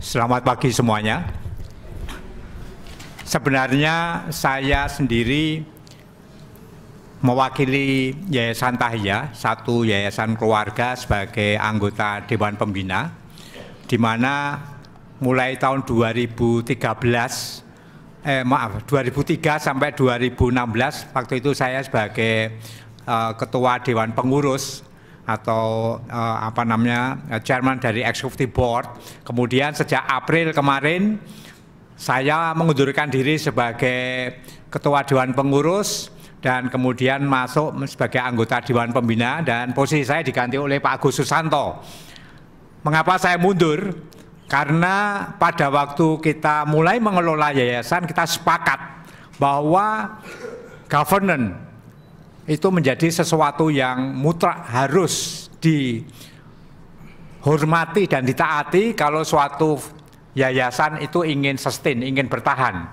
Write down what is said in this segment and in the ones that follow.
Selamat pagi semuanya. Sebenarnya saya sendiri mewakili Yayasan Tahia, satu yayasan keluarga sebagai anggota Dewan Pembina, di mana mulai tahun 2013, eh, maaf, 2003 sampai 2016, waktu itu saya sebagai uh, Ketua Dewan Pengurus atau uh, apa namanya uh, chairman dari executive board. Kemudian sejak April kemarin saya mengundurkan diri sebagai ketua dewan pengurus dan kemudian masuk sebagai anggota dewan pembina dan posisi saya diganti oleh Pak Agus Susanto. Mengapa saya mundur? Karena pada waktu kita mulai mengelola yayasan kita sepakat bahwa governance itu menjadi sesuatu yang mutlak harus dihormati dan ditaati kalau suatu yayasan itu ingin sustain, ingin bertahan.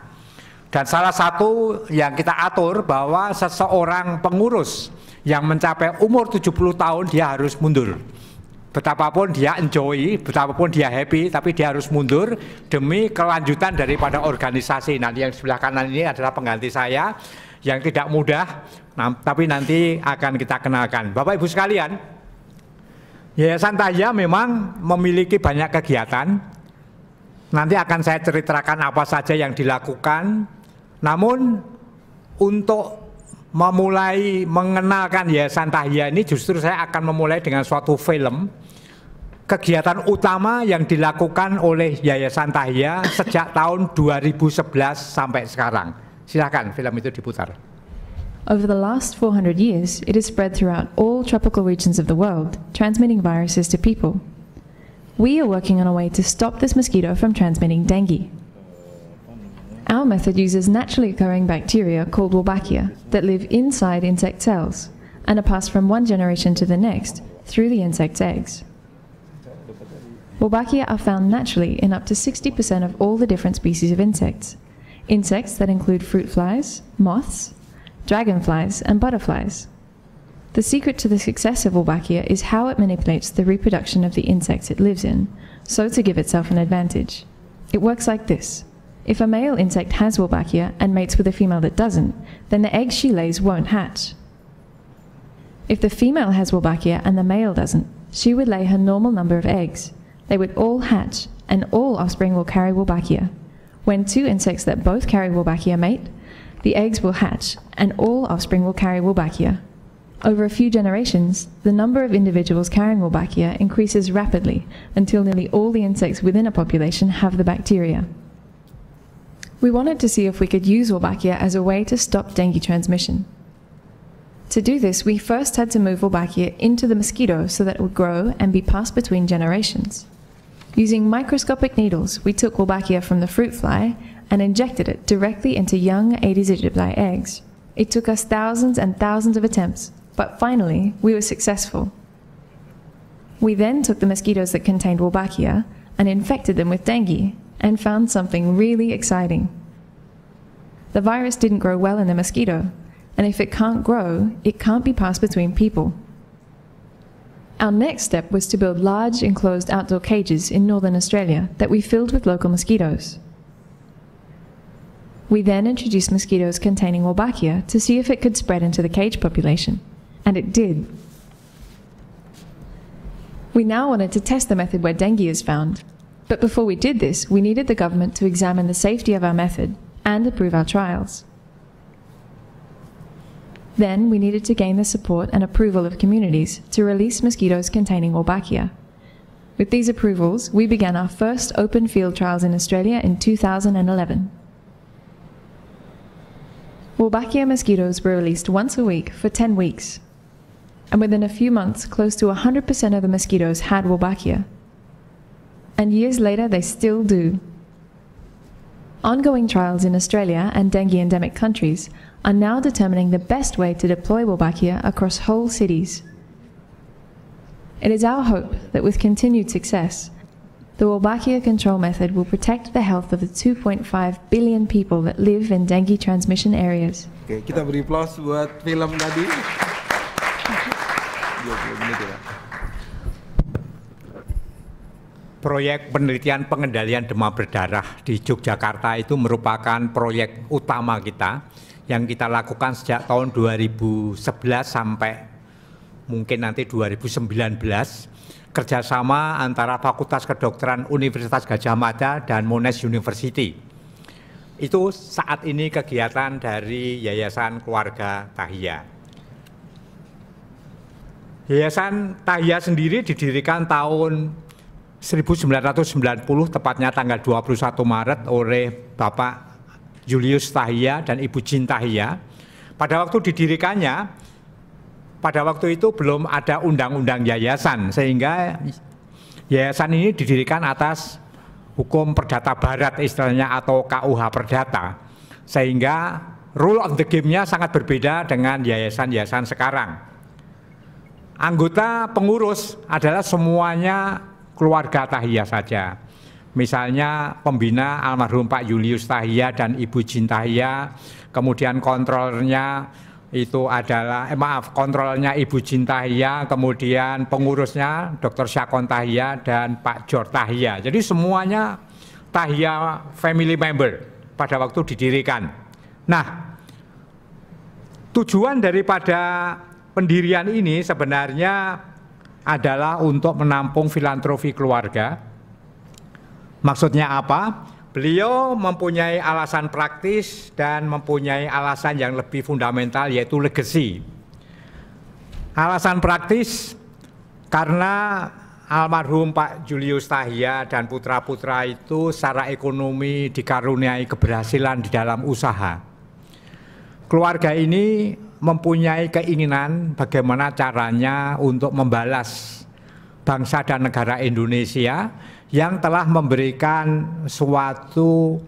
Dan salah satu yang kita atur bahwa seseorang pengurus yang mencapai umur 70 tahun dia harus mundur. Betapapun dia enjoy, betapapun dia happy, tapi dia harus mundur demi kelanjutan daripada organisasi. Nanti yang sebelah kanan ini adalah pengganti saya yang tidak mudah, tapi nanti akan kita kenalkan. Bapak Ibu sekalian, Yayasan Taya memang memiliki banyak kegiatan. Nanti akan saya ceritakan apa saja yang dilakukan. Namun untuk memulai mengenalkan Yayasan Tahya ini justru saya akan memulai dengan suatu film kegiatan utama yang dilakukan oleh Yayasan Tahya sejak tahun 2011 sampai sekarang. Silakan film itu diputar. Over the last 400 years, it has spread throughout all tropical regions of the world, transmitting viruses to people. We are working on a way to stop this mosquito from transmitting dengue. Our method uses naturally occurring bacteria called Wolbachia that live inside insect cells and are passed from one generation to the next through the insect's eggs. Wolbachia are found naturally in up to 60% of all the different species of insects, insects that include fruit flies, moths, dragonflies, and butterflies. The secret to the success of Wolbachia is how it manipulates the reproduction of the insects it lives in, so to give itself an advantage. It works like this. If a male insect has Wolbachia and mates with a female that doesn't, then the eggs she lays won't hatch. If the female has Wolbachia and the male doesn't, she would lay her normal number of eggs. They would all hatch, and all offspring will carry Wolbachia. When two insects that both carry Wolbachia mate, the eggs will hatch, and all offspring will carry Wolbachia. Over a few generations, the number of individuals carrying Wolbachia increases rapidly until nearly all the insects within a population have the bacteria. We wanted to see if we could use Wolbachia as a way to stop dengue transmission. To do this, we first had to move Wolbachia into the mosquito so that it would grow and be passed between generations. Using microscopic needles, we took Wolbachia from the fruit fly and injected it directly into young Aedes aegypti eggs. It took us thousands and thousands of attempts, but finally, we were successful. We then took the mosquitoes that contained Wolbachia and infected them with dengue and found something really exciting. The virus didn't grow well in the mosquito, and if it can't grow, it can't be passed between people. Our next step was to build large enclosed outdoor cages in northern Australia that we filled with local mosquitoes. We then introduced mosquitoes containing Wolbachia to see if it could spread into the cage population, and it did. We now wanted to test the method where dengue is found, but before we did this, we needed the government to examine the safety of our method and approve our trials. Then we needed to gain the support and approval of communities to release mosquitoes containing Wolbachia. With these approvals, we began our first open field trials in Australia in 2011. Wolbachia mosquitoes were released once a week for 10 weeks, and within a few months, close to 100% of the mosquitoes had Wolbachia. And years later, they still do, Ongoing trials in Australia and dengue endemic countries are now determining the best way to deploy Wolbachia across whole cities. It is our hope that with continued success, the Wolbachia control method will protect the health of the 2.5 billion people that live in dengue transmission areas. Okay, kita beri applause buat film tadi. Proyek penelitian pengendalian demam berdarah di Yogyakarta itu merupakan proyek utama kita yang kita lakukan sejak tahun 2011 sampai mungkin nanti 2019 kerjasama antara Fakultas Kedokteran Universitas Gajah Mada dan Monash University. Itu saat ini kegiatan dari Yayasan Keluarga Tahia. Yayasan Tahia sendiri didirikan tahun 1990 tepatnya tanggal 21 Maret oleh Bapak Julius Tahia dan Ibu Jin Tahia. Pada waktu didirikannya, pada waktu itu belum ada undang-undang yayasan sehingga yayasan ini didirikan atas hukum perdata barat istilahnya atau KUH perdata sehingga rule of the game-nya sangat berbeda dengan yayasan-yayasan sekarang. Anggota pengurus adalah semuanya keluarga Tahia saja. Misalnya pembina almarhum Pak Julius Tahia dan Ibu Jin Tahia, kemudian kontrolnya itu adalah eh, maaf kontrolnya Ibu Jin Tahia, kemudian pengurusnya Dr. Syakon Tahia dan Pak Jor Tahia. Jadi semuanya Tahia family member pada waktu didirikan. Nah, tujuan daripada pendirian ini sebenarnya adalah untuk menampung filantrofi keluarga. Maksudnya apa? Beliau mempunyai alasan praktis dan mempunyai alasan yang lebih fundamental yaitu legacy. Alasan praktis karena almarhum Pak Julius Tahia dan putra-putra itu secara ekonomi dikaruniai keberhasilan di dalam usaha. Keluarga ini mempunyai keinginan bagaimana caranya untuk membalas bangsa dan negara Indonesia yang telah memberikan suatu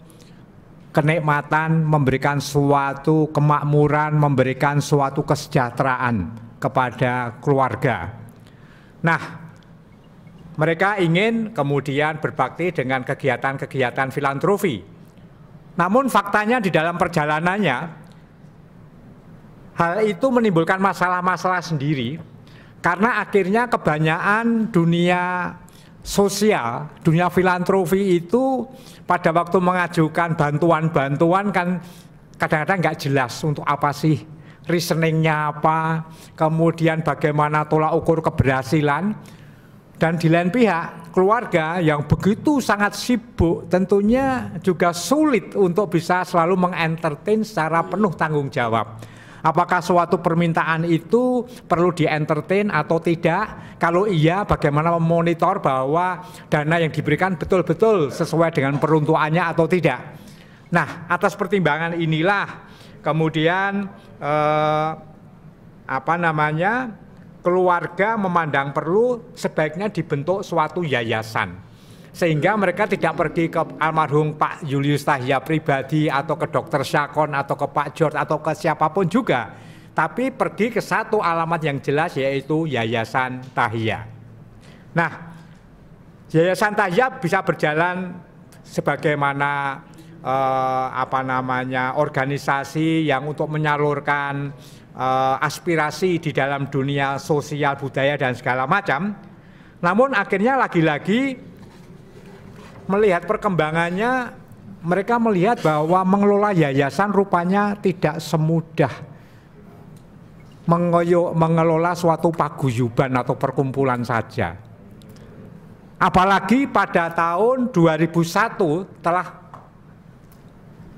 kenikmatan, memberikan suatu kemakmuran, memberikan suatu kesejahteraan kepada keluarga. Nah, mereka ingin kemudian berbakti dengan kegiatan-kegiatan filantropi. Namun faktanya di dalam perjalanannya Hal itu menimbulkan masalah-masalah sendiri karena akhirnya kebanyakan dunia sosial, dunia filantropi itu pada waktu mengajukan bantuan-bantuan kan kadang-kadang nggak jelas untuk apa sih reasoningnya apa, kemudian bagaimana tolak ukur keberhasilan. Dan di lain pihak, keluarga yang begitu sangat sibuk tentunya juga sulit untuk bisa selalu mengentertain secara penuh tanggung jawab. Apakah suatu permintaan itu perlu di entertain atau tidak? Kalau iya, bagaimana memonitor bahwa dana yang diberikan betul-betul sesuai dengan peruntukannya atau tidak? Nah, atas pertimbangan inilah kemudian eh, apa namanya keluarga memandang perlu sebaiknya dibentuk suatu yayasan sehingga mereka tidak pergi ke almarhum Pak Julius Tahya pribadi atau ke dokter Syakon atau ke Pak George atau ke siapapun juga tapi pergi ke satu alamat yang jelas yaitu Yayasan Tahya nah Yayasan Tahya bisa berjalan sebagaimana eh, apa namanya organisasi yang untuk menyalurkan eh, aspirasi di dalam dunia sosial budaya dan segala macam namun akhirnya lagi-lagi melihat perkembangannya mereka melihat bahwa mengelola yayasan rupanya tidak semudah mengoyok, mengelola suatu paguyuban atau perkumpulan saja. Apalagi pada tahun 2001 telah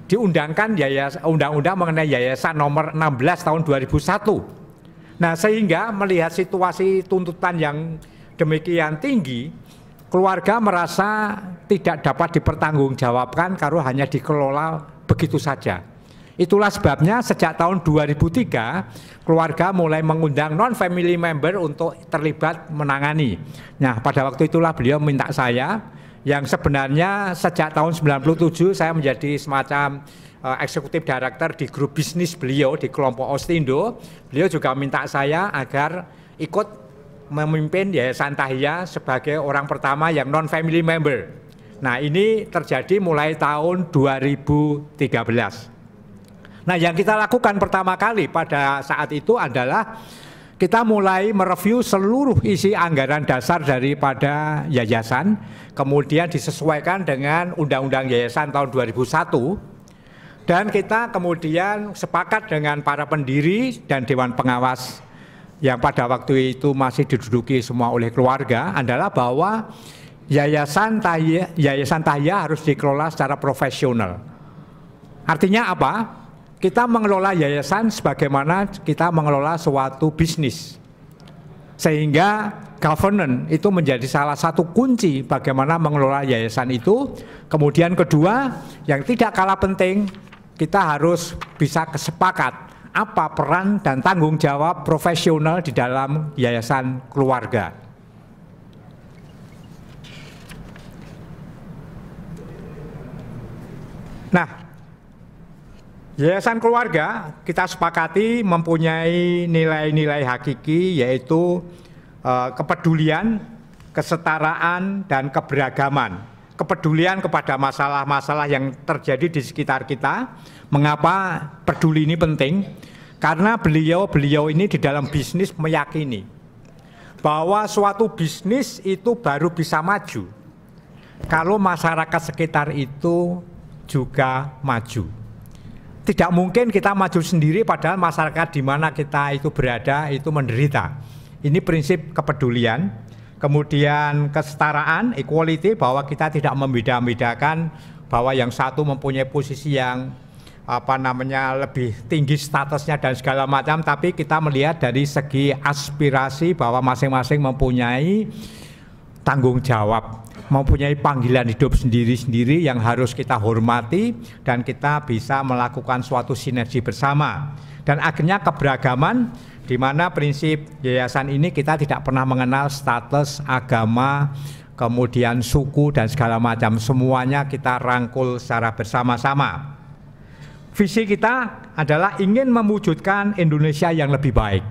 diundangkan yayasan undang-undang mengenai yayasan nomor 16 tahun 2001. Nah, sehingga melihat situasi tuntutan yang demikian tinggi, keluarga merasa tidak dapat dipertanggungjawabkan karena hanya dikelola begitu saja. Itulah sebabnya sejak tahun 2003 keluarga mulai mengundang non family member untuk terlibat menangani. Nah, pada waktu itulah beliau minta saya yang sebenarnya sejak tahun 97 saya menjadi semacam uh, eksekutif director di grup bisnis beliau di kelompok Ostindo. Beliau juga minta saya agar ikut memimpin ya Santahia sebagai orang pertama yang non family member. Nah, ini terjadi mulai tahun 2013. Nah, yang kita lakukan pertama kali pada saat itu adalah kita mulai mereview seluruh isi anggaran dasar daripada yayasan, kemudian disesuaikan dengan Undang-Undang Yayasan tahun 2001, dan kita kemudian sepakat dengan para pendiri dan Dewan Pengawas yang pada waktu itu masih diduduki semua oleh keluarga adalah bahwa yayasan tahya, yayasan tahya harus dikelola secara profesional. Artinya apa? Kita mengelola yayasan sebagaimana kita mengelola suatu bisnis. Sehingga governance itu menjadi salah satu kunci bagaimana mengelola yayasan itu. Kemudian kedua, yang tidak kalah penting, kita harus bisa kesepakat apa peran dan tanggung jawab profesional di dalam yayasan keluarga? Nah, yayasan keluarga kita sepakati mempunyai nilai-nilai hakiki yaitu eh, kepedulian, kesetaraan, dan keberagaman kepedulian kepada masalah-masalah yang terjadi di sekitar kita. Mengapa peduli ini penting? Karena beliau-beliau ini di dalam bisnis meyakini bahwa suatu bisnis itu baru bisa maju kalau masyarakat sekitar itu juga maju. Tidak mungkin kita maju sendiri padahal masyarakat di mana kita itu berada itu menderita. Ini prinsip kepedulian kemudian kesetaraan, equality bahwa kita tidak membeda-bedakan bahwa yang satu mempunyai posisi yang apa namanya lebih tinggi statusnya dan segala macam tapi kita melihat dari segi aspirasi bahwa masing-masing mempunyai tanggung jawab mempunyai panggilan hidup sendiri-sendiri yang harus kita hormati dan kita bisa melakukan suatu sinergi bersama dan akhirnya keberagaman di mana prinsip yayasan ini kita tidak pernah mengenal status agama, kemudian suku dan segala macam semuanya kita rangkul secara bersama-sama. Visi kita adalah ingin mewujudkan Indonesia yang lebih baik,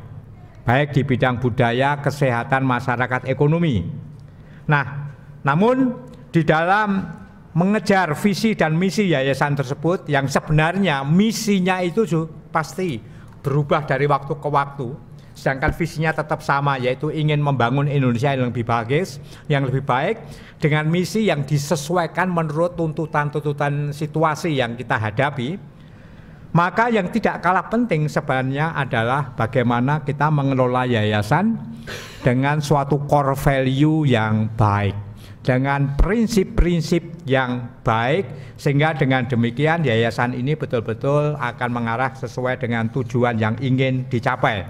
baik di bidang budaya, kesehatan, masyarakat, ekonomi. Nah, namun di dalam mengejar visi dan misi yayasan tersebut yang sebenarnya misinya itu pasti berubah dari waktu ke waktu sedangkan visinya tetap sama yaitu ingin membangun Indonesia yang lebih bagus, yang lebih baik dengan misi yang disesuaikan menurut tuntutan-tuntutan situasi yang kita hadapi. Maka yang tidak kalah penting sebenarnya adalah bagaimana kita mengelola yayasan dengan suatu core value yang baik dengan prinsip-prinsip yang baik sehingga dengan demikian yayasan ini betul-betul akan mengarah sesuai dengan tujuan yang ingin dicapai.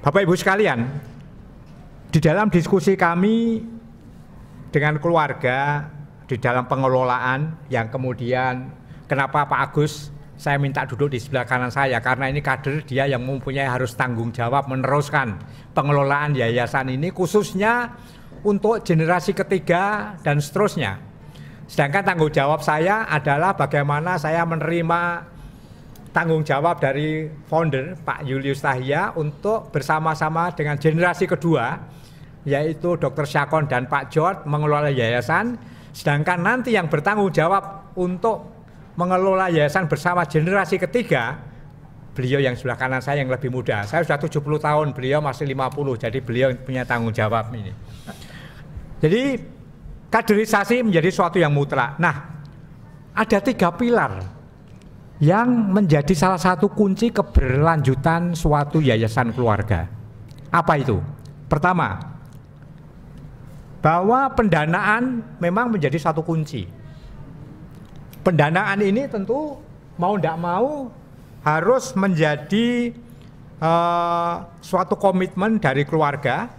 Bapak Ibu sekalian, di dalam diskusi kami dengan keluarga di dalam pengelolaan yang kemudian kenapa Pak Agus saya minta duduk di sebelah kanan saya karena ini kader dia yang mempunyai harus tanggung jawab meneruskan pengelolaan yayasan ini khususnya untuk generasi ketiga dan seterusnya. Sedangkan tanggung jawab saya adalah bagaimana saya menerima tanggung jawab dari founder Pak Julius Tahia untuk bersama-sama dengan generasi kedua yaitu Dr. Syakon dan Pak George mengelola yayasan sedangkan nanti yang bertanggung jawab untuk mengelola yayasan bersama generasi ketiga beliau yang sebelah kanan saya yang lebih muda. Saya sudah 70 tahun, beliau masih 50. Jadi beliau punya tanggung jawab ini. Jadi kaderisasi menjadi suatu yang mutlak. Nah, ada tiga pilar yang menjadi salah satu kunci keberlanjutan suatu yayasan keluarga. Apa itu? Pertama, bahwa pendanaan memang menjadi satu kunci. Pendanaan ini tentu mau tidak mau harus menjadi uh, suatu komitmen dari keluarga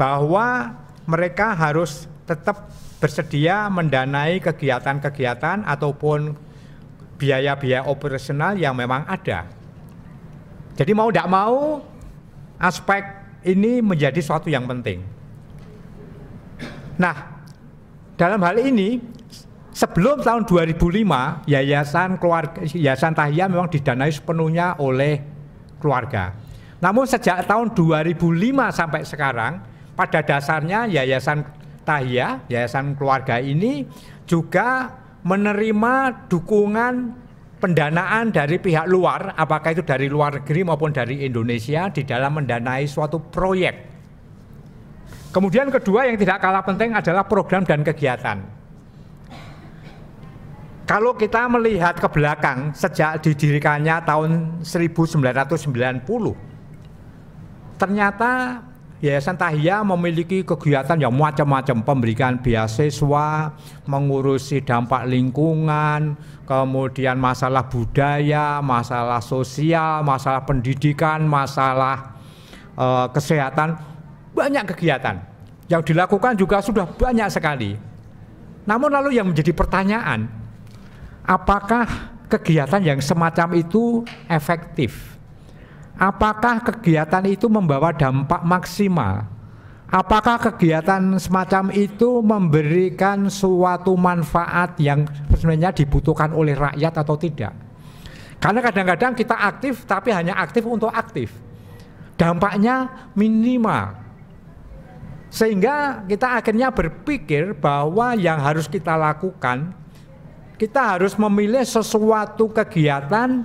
bahwa mereka harus tetap bersedia mendanai kegiatan-kegiatan ataupun biaya-biaya operasional yang memang ada. Jadi mau tidak mau aspek ini menjadi suatu yang penting. Nah, dalam hal ini sebelum tahun 2005 yayasan keluarga yayasan Tahia memang didanai sepenuhnya oleh keluarga. Namun sejak tahun 2005 sampai sekarang pada dasarnya Yayasan Tahia, Yayasan Keluarga ini juga menerima dukungan pendanaan dari pihak luar, apakah itu dari luar negeri maupun dari Indonesia di dalam mendanai suatu proyek. Kemudian kedua yang tidak kalah penting adalah program dan kegiatan. Kalau kita melihat ke belakang sejak didirikannya tahun 1990, ternyata Yayasan Tahia memiliki kegiatan yang macam-macam pemberikan beasiswa, mengurusi dampak lingkungan, kemudian masalah budaya, masalah sosial, masalah pendidikan, masalah uh, kesehatan, banyak kegiatan yang dilakukan juga sudah banyak sekali. Namun lalu yang menjadi pertanyaan, apakah kegiatan yang semacam itu efektif? apakah kegiatan itu membawa dampak maksimal? Apakah kegiatan semacam itu memberikan suatu manfaat yang sebenarnya dibutuhkan oleh rakyat atau tidak? Karena kadang-kadang kita aktif tapi hanya aktif untuk aktif. Dampaknya minimal. Sehingga kita akhirnya berpikir bahwa yang harus kita lakukan kita harus memilih sesuatu kegiatan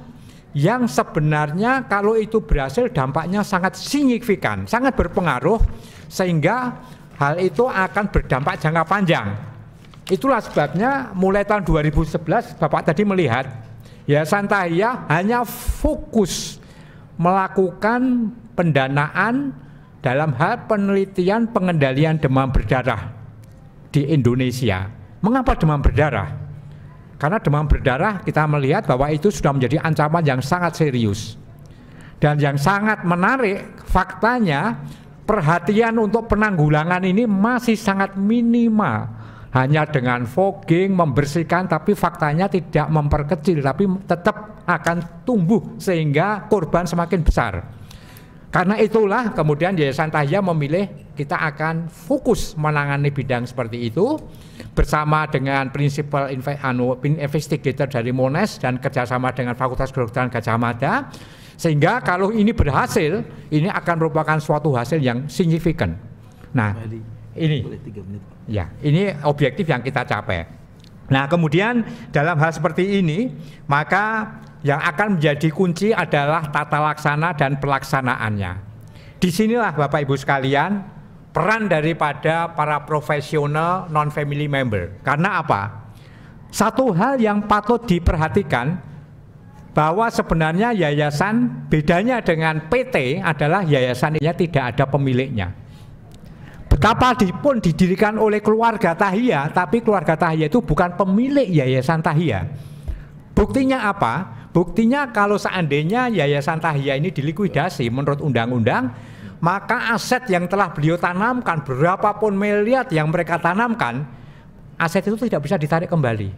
yang sebenarnya kalau itu berhasil dampaknya sangat signifikan, sangat berpengaruh sehingga hal itu akan berdampak jangka panjang. Itulah sebabnya mulai tahun 2011 Bapak tadi melihat ya Santahia hanya fokus melakukan pendanaan dalam hal penelitian pengendalian demam berdarah di Indonesia. Mengapa demam berdarah? Karena demam berdarah kita melihat bahwa itu sudah menjadi ancaman yang sangat serius. Dan yang sangat menarik faktanya perhatian untuk penanggulangan ini masih sangat minimal. Hanya dengan fogging membersihkan tapi faktanya tidak memperkecil tapi tetap akan tumbuh sehingga korban semakin besar. Karena itulah kemudian Yayasan Tahya memilih kita akan fokus menangani bidang seperti itu bersama dengan prinsipal anu, investigator dari Mones dan kerjasama dengan Fakultas Kedokteran Gajah Mada sehingga kalau ini berhasil ini akan merupakan suatu hasil yang signifikan. Nah, ini ya ini objektif yang kita capai. Nah, kemudian dalam hal seperti ini maka yang akan menjadi kunci adalah tata laksana dan pelaksanaannya. Disinilah Bapak Ibu sekalian peran daripada para profesional non family member. Karena apa? Satu hal yang patut diperhatikan bahwa sebenarnya yayasan bedanya dengan PT adalah yayasannya tidak ada pemiliknya. Betapa pun didirikan oleh keluarga Tahia, tapi keluarga Tahia itu bukan pemilik yayasan Tahia. Buktinya apa? Buktinya kalau seandainya yayasan Tahia ini dilikuidasi menurut undang-undang, maka aset yang telah beliau tanamkan, berapapun miliar yang mereka tanamkan, aset itu tidak bisa ditarik kembali.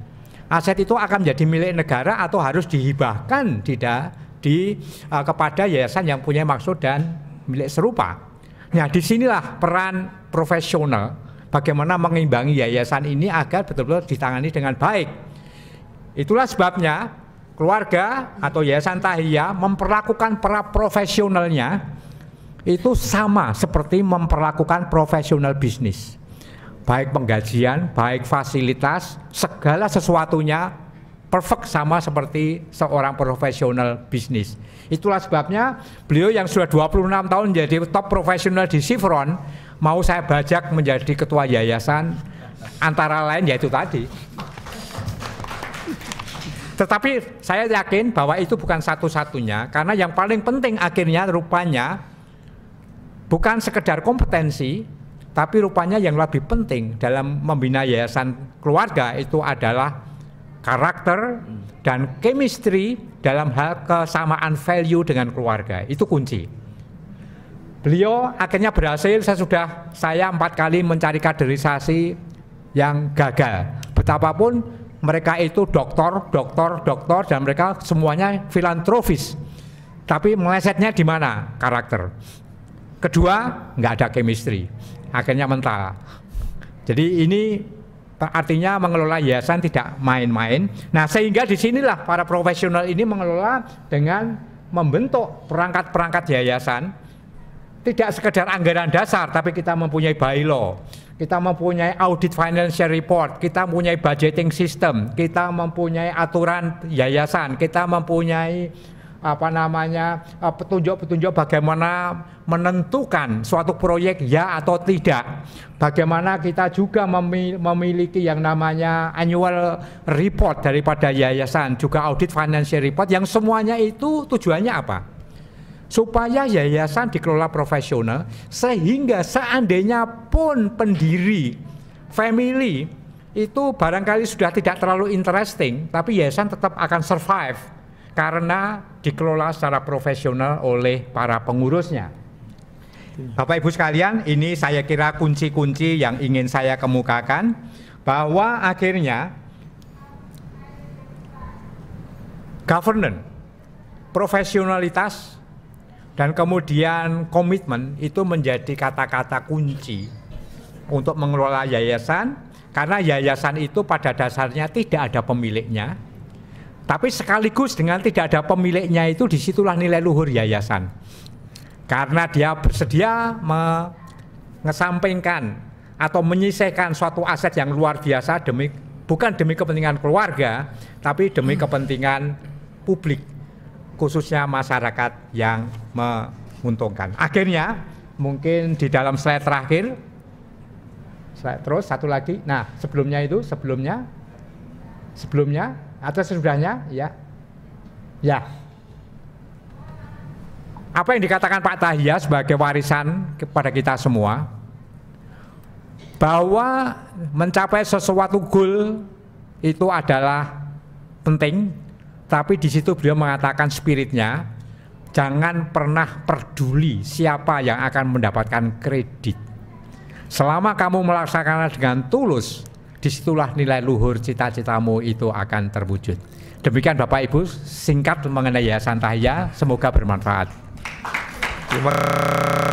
Aset itu akan menjadi milik negara atau harus dihibahkan tidak di uh, kepada yayasan yang punya maksud dan milik serupa. Nah, disinilah peran profesional bagaimana mengimbangi yayasan ini agar betul-betul ditangani dengan baik. Itulah sebabnya keluarga atau yayasan tahiyah memperlakukan para profesionalnya itu sama seperti memperlakukan profesional bisnis. Baik penggajian, baik fasilitas, segala sesuatunya perfect sama seperti seorang profesional bisnis. Itulah sebabnya beliau yang sudah 26 tahun menjadi top profesional di Chevron mau saya bajak menjadi ketua yayasan antara lain yaitu tadi. Tetapi saya yakin bahwa itu bukan satu-satunya karena yang paling penting akhirnya rupanya bukan sekedar kompetensi, tapi rupanya yang lebih penting dalam membina yayasan keluarga itu adalah karakter dan chemistry dalam hal kesamaan value dengan keluarga. Itu kunci. Beliau akhirnya berhasil, saya sudah saya empat kali mencari kaderisasi yang gagal. Betapapun mereka itu doktor, doktor, doktor, dan mereka semuanya filantropis. Tapi melesetnya di mana? Karakter. Kedua, nggak ada chemistry. Akhirnya mental. Jadi ini artinya mengelola yayasan tidak main-main. Nah, sehingga disinilah para profesional ini mengelola dengan membentuk perangkat-perangkat yayasan. Tidak sekedar anggaran dasar, tapi kita mempunyai bylaw, kita mempunyai audit financial report, kita mempunyai budgeting system, kita mempunyai aturan yayasan, kita mempunyai apa namanya eh, petunjuk-petunjuk bagaimana menentukan suatu proyek ya atau tidak. Bagaimana kita juga memiliki yang namanya annual report daripada yayasan, juga audit financial report yang semuanya itu tujuannya apa? Supaya yayasan dikelola profesional sehingga seandainya pun pendiri family itu barangkali sudah tidak terlalu interesting tapi yayasan tetap akan survive karena dikelola secara profesional oleh para pengurusnya. Bapak Ibu sekalian, ini saya kira kunci-kunci yang ingin saya kemukakan bahwa akhirnya governance, profesionalitas dan kemudian komitmen itu menjadi kata-kata kunci untuk mengelola yayasan karena yayasan itu pada dasarnya tidak ada pemiliknya, tapi sekaligus dengan tidak ada pemiliknya itu disitulah nilai luhur yayasan. Karena dia bersedia mengesampingkan atau menyisihkan suatu aset yang luar biasa demi bukan demi kepentingan keluarga, tapi demi kepentingan publik khususnya masyarakat yang menguntungkan. Akhirnya mungkin di dalam slide terakhir slide terus satu lagi. Nah, sebelumnya itu sebelumnya sebelumnya atau sesudahnya ya. Ya. Apa yang dikatakan Pak Tahia sebagai warisan kepada kita semua bahwa mencapai sesuatu goal itu adalah penting tapi di situ beliau mengatakan spiritnya jangan pernah peduli siapa yang akan mendapatkan kredit. Selama kamu melaksanakan dengan tulus, disitulah nilai luhur cita-citamu itu akan terwujud. Demikian Bapak Ibu singkat mengenai Yayasan Tahya, semoga bermanfaat. Terima